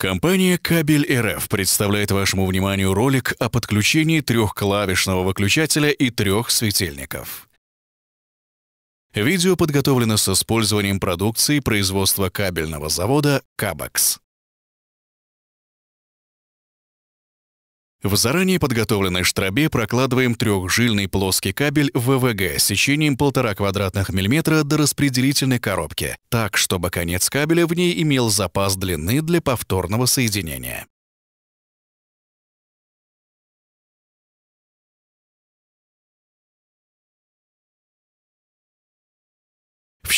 Компания «Кабель РФ» представляет вашему вниманию ролик о подключении трехклавишного выключателя и трех светильников. Видео подготовлено с использованием продукции производства кабельного завода «Кабакс». В заранее подготовленной штробе прокладываем трехжильный плоский кабель ВВГ с сечением 1,5 квадратных миллиметра до распределительной коробки, так, чтобы конец кабеля в ней имел запас длины для повторного соединения.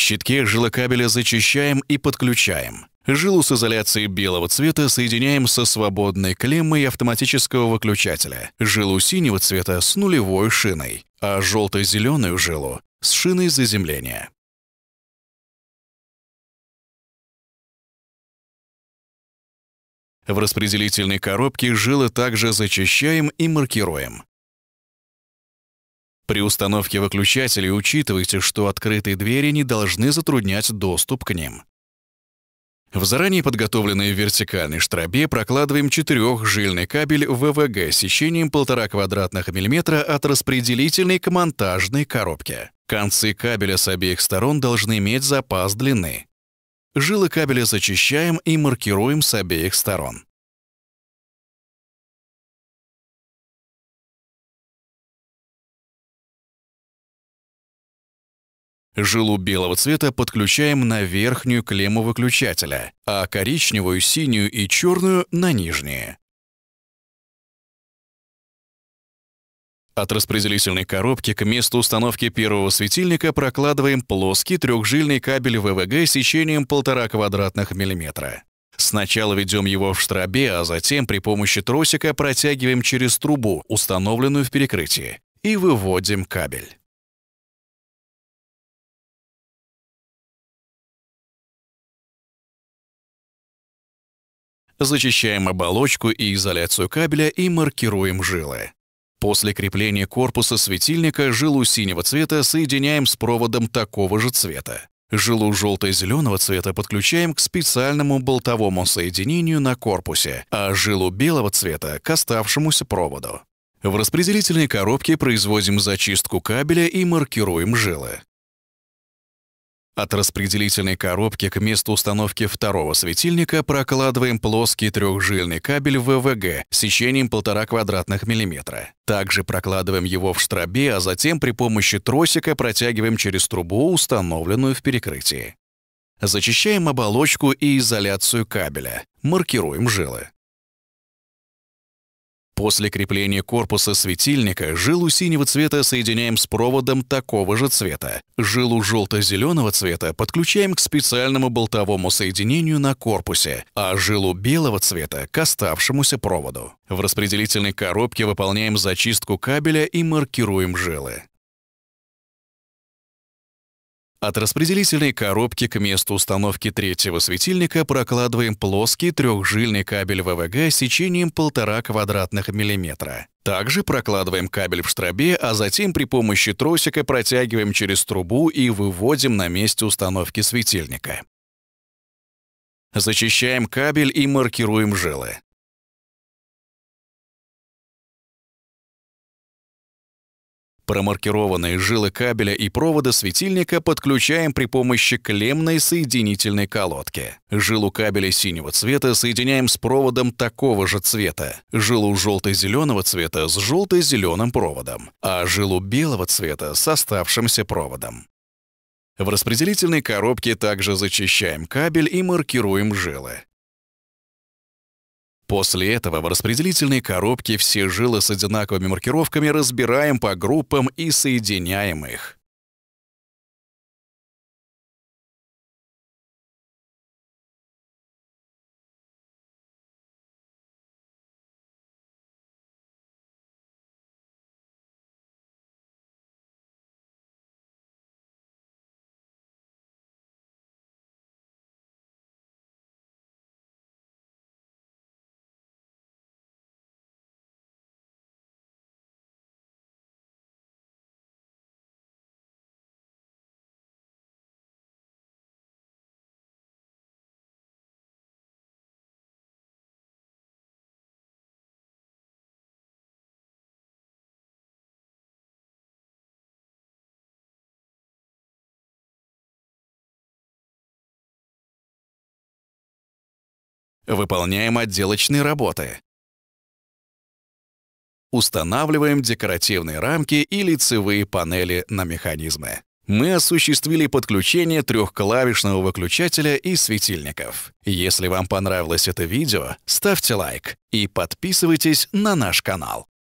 Щитки жилокабеля зачищаем и подключаем. Жилу с изоляцией белого цвета соединяем со свободной клеммой автоматического выключателя, жилу синего цвета с нулевой шиной, а желто-зеленую жилу с шиной заземления. В распределительной коробке жилы также зачищаем и маркируем. При установке выключателей учитывайте, что открытые двери не должны затруднять доступ к ним. В заранее подготовленной вертикальной штробе прокладываем четырехжильный кабель ВВГ с сечением 1,5 квадратных миллиметра от распределительной к монтажной коробке. Концы кабеля с обеих сторон должны иметь запас длины. Жилы кабеля зачищаем и маркируем с обеих сторон. Жилу белого цвета подключаем на верхнюю клемму выключателя, а коричневую, синюю и черную — на нижние. От распределительной коробки к месту установки первого светильника прокладываем плоский трехжильный кабель ВВГ сечением 1,5 квадратных миллиметра. Сначала ведем его в штробе, а затем при помощи тросика протягиваем через трубу, установленную в перекрытии, и выводим кабель. Зачищаем оболочку и изоляцию кабеля и маркируем жилы. После крепления корпуса светильника жилу синего цвета соединяем с проводом такого же цвета. Жилу желто-зеленого цвета подключаем к специальному болтовому соединению на корпусе, а жилу белого цвета — к оставшемуся проводу. В распределительной коробке производим зачистку кабеля и маркируем жилы. От распределительной коробки к месту установки второго светильника прокладываем плоский трехжильный кабель ВВГ с сечением 1,5 квадратных миллиметра. Также прокладываем его в штробе, а затем при помощи тросика протягиваем через трубу, установленную в перекрытии. Зачищаем оболочку и изоляцию кабеля. Маркируем жилы. После крепления корпуса светильника жилу синего цвета соединяем с проводом такого же цвета. Жилу желто-зеленого цвета подключаем к специальному болтовому соединению на корпусе, а жилу белого цвета — к оставшемуся проводу. В распределительной коробке выполняем зачистку кабеля и маркируем жилы. От распределительной коробки к месту установки третьего светильника прокладываем плоский трехжильный кабель ВВГ с сечением 1,5 квадратных миллиметра. Также прокладываем кабель в штробе, а затем при помощи тросика протягиваем через трубу и выводим на месте установки светильника. Зачищаем кабель и маркируем жилы. Промаркированные жилы кабеля и провода светильника подключаем при помощи клеммной соединительной колодки. Жилу кабеля синего цвета соединяем с проводом такого же цвета, жилу желто-зеленого цвета с желто-зеленым проводом, а жилу белого цвета с оставшимся проводом. В распределительной коробке также зачищаем кабель и маркируем жилы. После этого в распределительной коробке все жилы с одинаковыми маркировками разбираем по группам и соединяем их. Выполняем отделочные работы. Устанавливаем декоративные рамки и лицевые панели на механизмы. Мы осуществили подключение трехклавишного выключателя и светильников. Если вам понравилось это видео, ставьте лайк и подписывайтесь на наш канал.